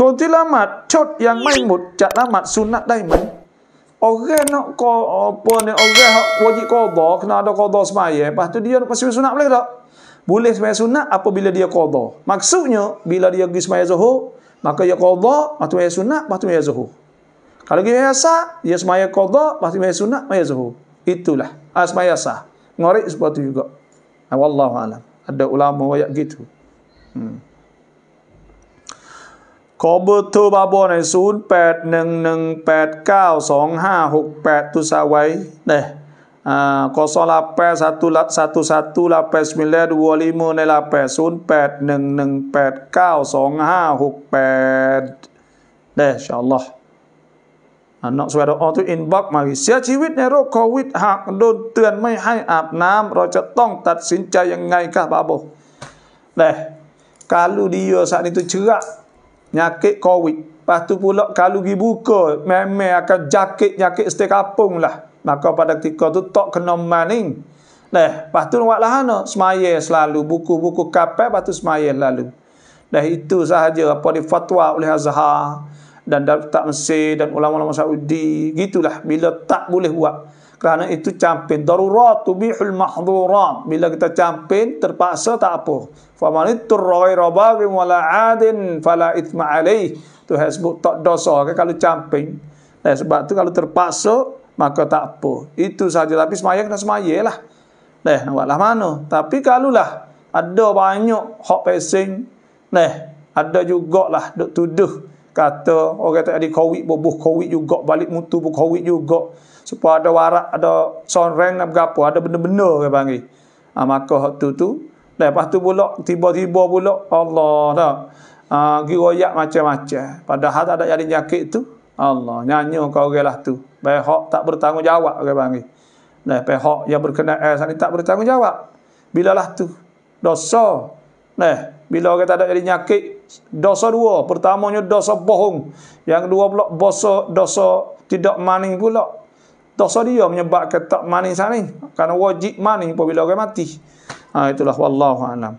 คนที่ละหมาดชดยังไม่หมดจะละหมาดสุนัตได้ไหมโอเคเนาะก็เปิดเนี่ยโอเคฮะวันที่ก็ดอขณะดอกดอสมัยเย่ปะทุเดียนพัสดุสุนัตเลยเหรอ Boleh semaya sunnah apabila dia qadha. Maksudnya, bila dia pergi zuhur, maka dia qadha, lepas tu semaya zuhur. Kalau dia biasa, dia semaya qadha, lepas tu semaya zuhur. Itulah. Ah, semaya sah. seperti itu juga. Wallahu'alam. Ada ulama yang gitu. Hmm. ขอเบอร์โทรบาบอหน่อยศูนย์แปดหนึ่งหนึ่งแปดเก้าสองห้าหกแปดตุสาไว้เด้0 8 1 1 1แปดสิบเดวลินชาอัลลอฮ์นอกสวัสดีออทุอินบ็อกมาเสียชีวิตในโรคโควิดหากโดนเตือนไม่ให้อาบน้ำเราจะต้องตัดสินใจยังไงครับบาโบเดู้ a l a u dia s a a นิตุเชื้อ nyakit covid lepas tu pula kalau pergi buka memang akan jakit-jakit setiap kapung lah maka pada ketika tu tak kena maning Nah, lepas tu nak lah no? semaya selalu buku-buku kapal lepas tu semaya lalu dah itu sahaja apa di fatwa oleh Azhar dan Dr. Mesir dan ulama-ulama Saudi gitulah bila tak boleh buat kerana itu campin darurat tu tubihul mahdhurat bila kita campin terpaksa tak apa famanittur ghayra baghin wala adin fala itsma alaih tu hasbut tak dosa ke kalau camping eh, sebab tu kalau terpaksa maka tak apa itu saja tapi semayang kena semayalah Nah, nampaklah mana. Tapi kalau lah ada banyak hak pesing, nah, ada juga lah duk tuduh kata orang tak ada COVID, bubuh COVID juga, balik mutu bubuh COVID juga supaya ada warak, ada sonreng apa apa, ada benda-benda ke panggil. Ha, maka waktu tu lepas tu pula tiba-tiba pula Allah tak. Ha, ah, giroyak macam-macam. Padahal tak ada jadi nyakit tu. Allah nyanyo kau gelah tu. Pihak tak bertanggungjawab ke panggil. Nah, pihak yang berkenaan sana tak bertanggungjawab. Bila lah tu. Dosa. Nah, bila orang tak ada jadi nyakit, dosa dua. Pertamanya dosa bohong. Yang dua pula dosa dosa tidak maning pula dosa dia menyebabkan tak mani sana lah kerana wajib mani apabila orang mati ha, itulah wallahu alam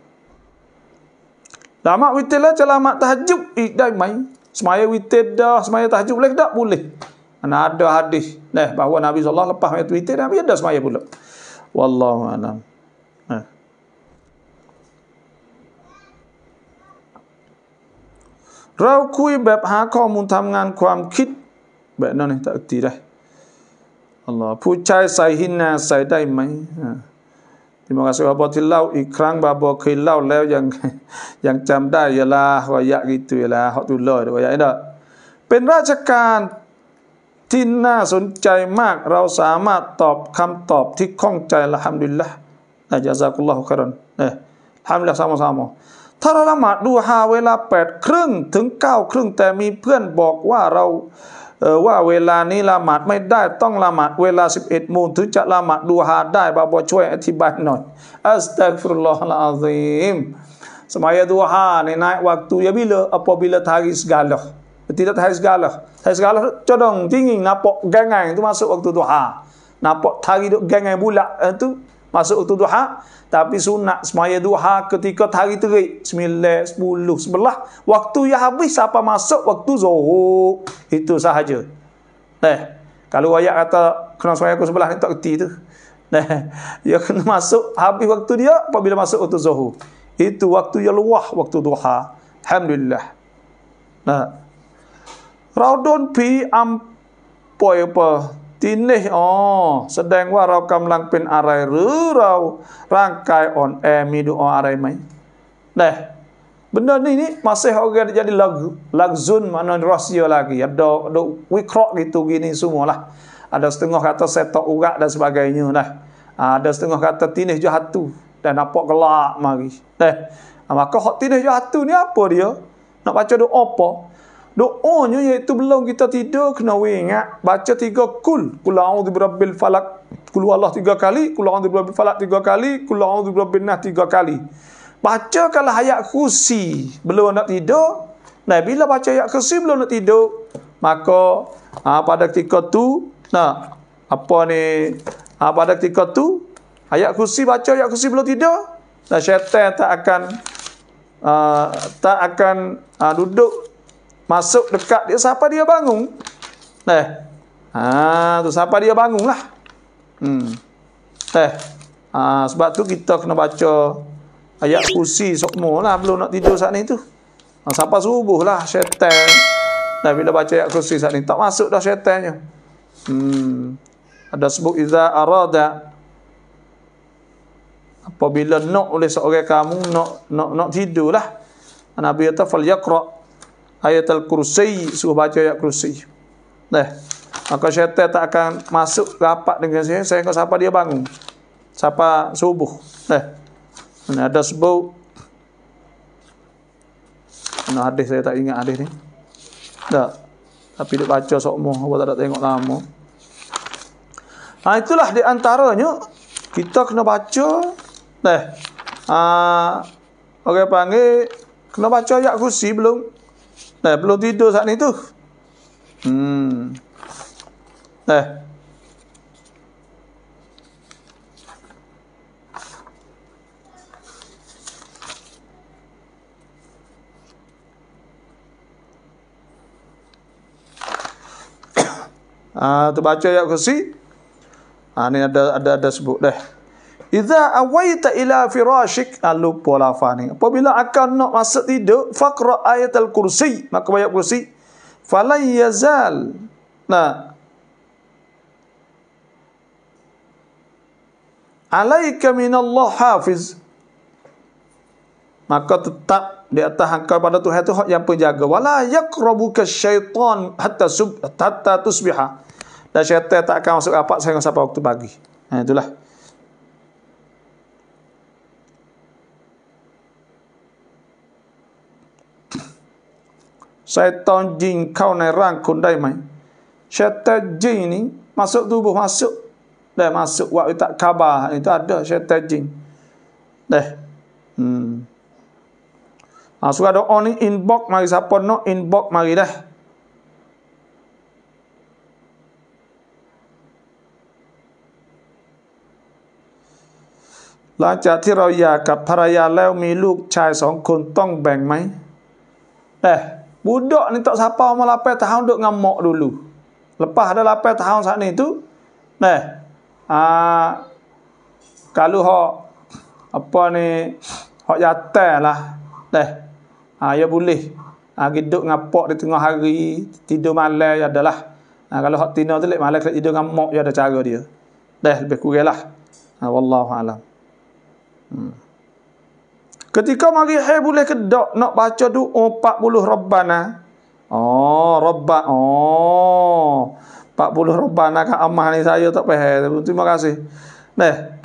lama witir lah celah mak tahajub ikdai eh, mai semaya witir dah semaya tahajub boleh tak boleh Anak ada hadis dah bahawa Nabi sallallahu lepas mai witir Nabi dah semaya pula wallahu alam ha. Rau เราคุยแบบหาข้อมูลทำงานความคิดแบบนั้นนี่ตัดทีได้อัลลอฮ์ผู้ชายใส่หินนาใส่ได้ไหมที่มักสวาบอที่เล่าอีกครั้งบาบอเคยเล่าแล้วยังยังจำได้ยาลาวายะกิตุยาลาฮอตุลเลอร์วายะเนาะเป็นราชการที่น่าสนใจมากเราสามารถตอบคำตอบที่ค้องใจละฮัมดุลละนะ๊าซากุลลอฮุคารันเนี่ยทำแล้วสามสามถ้าเราละหมาดดูฮาเวลาแปดครึ่งถึงเก้าครึ่งแต่มีเพื่อนบอกว่าเราว่าเวลานี้ละหมาดไม่ได้ต้องละหมาดเวลา11โมงถึงจะละหมาดดูฮาได้บาบอช่วยอธิบายหน่อยอัสตักฟุรุลลอฮ์อัลมสมัยดูฮาในในวักตุยบิลอะปอบิลทากิสกาลอที่ทากิสกาลอทากิสกาลอจดองจริงๆนะปอกแกงไงตัวมาสุวักตุดูฮานะปอกทากิดแกงไงบุละเออตัว masuk waktu duha tapi sunat semaya duha ketika hari terik 9 10 sebelah waktu yang habis siapa masuk waktu zuhur itu sahaja eh kalau ayat kata kena semaya aku sebelah ni tak reti tu eh dia ya kena masuk habis waktu dia apabila masuk waktu zuhur itu waktu yang luah waktu duha alhamdulillah nah Raudon pi ampoi apa ทีนี้อ๋อแสดงว่าเรากําลังเป็นอะไรหรือเราร่างกายอ่อนแอมีดูอะไรไหมเด้ oh, Benda ni ni masih orang jadi lag, lagzun mana rahsia lagi. Ada ada wikrok gitu gini semualah. Ada setengah kata setok urat dan sebagainya lah. Ada setengah kata tinih jahat Dan nampak gelap mari. Eh, maka hak tinih jahat ni apa dia? Nak baca doa Doanya iaitu belum kita tidur kena ingat baca tiga kul. Kul a'udzu birabbil falak. Kul Allah tiga kali, kul a'udzu birabbil falak tiga kali, kul a'udzu birabbin nas tiga kali. Baca kalau ayat kursi belum nak tidur. Nah, bila baca ayat kursi belum nak tidur, maka ha, pada ketika tu nah apa ni? Ha, pada ketika tu ayat kursi baca ayat kursi belum tidur, nah syaitan tak akan Uh, tak akan uh, duduk masuk dekat dia siapa dia bangun teh ha tu siapa dia bangunlah hmm teh ha sebab tu kita kena baca ayat kursi lah belum nak tidur saat ni tu ha, siapa subuh lah syaitan dah bila baca ayat kursi saat ni tak masuk dah syaitannya hmm ada sebut iza arada apabila nak oleh seorang kamu nak nak nak tidurlah Nabi kata fal yaqra ayat al-kursi suruh baca ayat kursi nah eh, maka syaitan tak akan masuk rapat dengan saya saya kau siapa dia bangun siapa subuh eh, nah ini ada subuh ini hadis saya tak ingat hadis ni tak tapi dia baca sokmo apa tak ada tengok lama nah ha, itulah di antaranya kita kena baca nah eh, ah, ha, orang panggil kena baca ayat kursi belum Eh, belum tidur saat ni tu. Hmm. Dah. Ah, tu baca ayat kursi. Ah, ni ada ada ada sebut dah. Idza awaita ila firashik lalu pola fa ni. Apabila akan nak masuk tidur, ayat al kursi, maka bayar kursi. Falan yazal. Nah. Alaika min Allah hafiz. Maka tetap di atas hangka pada Tuhan itu yang penjaga. Wala yakrabuka syaitan hatta, sub, hatta tusbihah. Dan syaitan tak akan masuk apa sehingga sampai waktu pagi. Nah, itulah. ชัยตอนยิงเข้าในร่างคุณได้ไหมเชัตจนิงนี้มาสุดทุบมาสุดได้มาสุดว่าอิตคาบาอุตตะเดชเชตอนยิงได้อืมอาสุกัดอ่อนอินบ็อกมาอิสัปปนอินบ็อกมาอิเดะหลังจากที่เราอยากกับภรรยาแล้วมีลูกชายสองคนต้องแบ่งไหมแตะ Budak ni tak sapa umur 8 tahun duduk dengan mak dulu. Lepas ada 8 tahun saat ni tu, neh. Ah kalau hok apa ni hok jatah lah teh ah ya boleh ah geduk dengan pak di tengah hari tidur malam ya adalah ah kalau hok tina tu lek malam kena tidur dengan mak ya ada cara dia teh lebih kurang lah ah wallahu alam hmm. Ketika mari hai boleh kedak nak baca tu doa 40 Rabbana. Oh, Rabba. Oh. 40 Rabbana ka amah ni saya tak faham. Terima kasih. Nah.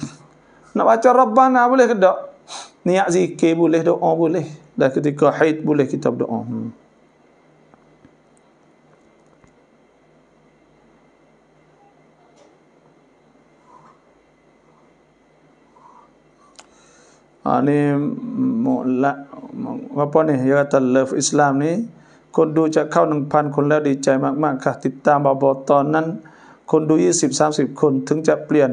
Nak baca Rabbana boleh kedak? Niat zikir boleh, doa boleh. Dan ketika haid boleh kita berdoa. Hmm. ha, ni mula apa ni ya kata love Islam ni คนดูจะเข้า1,000คนแล้วดีใจมากๆค่ะติดตามบาบอตอนนั้นคนดู20-30คนถึงจะเปลี่ยน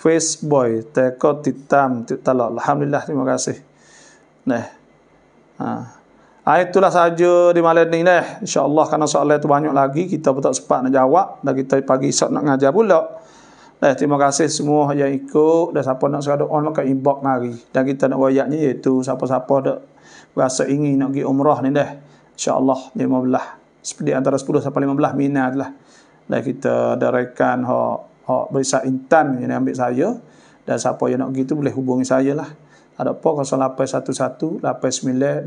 เฟซบ่อยแต่ก็ติดตามต,ตลอดฮามิลลาที่มากาสินะอ่าอ้ตุลาซาจูดิมาเลนี่นะอินชาอัลลอฮ์คันอัสอัลลอฮ์ตัวบานยุลากีกิตาบุตักสปะนะจาวะดะกิตาปากีสอนนะงาจาบุลลอ Eh, terima kasih semua yang ikut dan siapa nak sekadar doa ke inbox mari. Dan kita nak wayaknya iaitu siapa-siapa dak rasa ingin nak pergi umrah ni dah. Insya-Allah 15 seperti antara 10 sampai 15 minat lah. Dan kita ada rekan ha ha berisak intan yang ambil saya dan siapa yang nak gitu boleh hubungi saya lah. Ada apa 0811892508.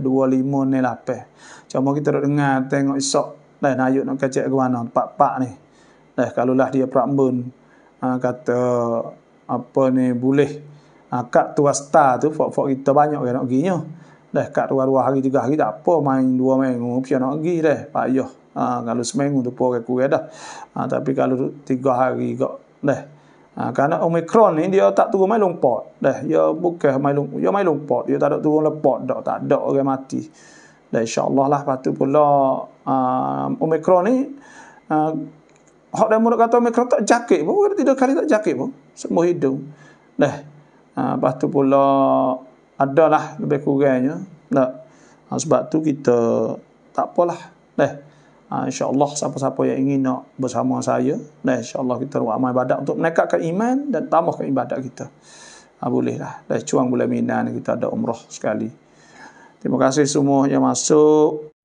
Cuma kita nak dengar tengok esok dan ayuk nak kecek ke mana tempat pak ni. Dah kalau lah dia perambun uh, kata apa ni boleh uh, ha, kat tu wasta tu fok-fok kita banyak kan nak ginya dah kat dua-dua hari tiga hari tak apa main dua minggu pi nak pergi dah payah ha, kalau seminggu tu pore kurang dah ha, tapi kalau tiga hari kok dah ha, karena omicron ni dia tak turun main lompat dah dia ya bukan main lung, dia ya main lompat dia tak ada turun lepot dah tak ada orang mati dah insyaallah lah patu pula uh, omicron ni uh, Hak dan murid kata mereka tak jaket pun. Kata tidur kali tak jaket pun. Semua hidung. Dah. Ha, lepas tu pula adalah lebih kurangnya. Tak. Ha, sebab tu kita tak apalah. Dah. Ha, InsyaAllah siapa-siapa yang ingin nak bersama saya. Dah. InsyaAllah kita buat amal ibadat untuk menekatkan iman dan tambahkan ibadat kita. Ha, lah. Dah. Cuang bulan minan kita ada umrah sekali. Terima kasih semua yang masuk.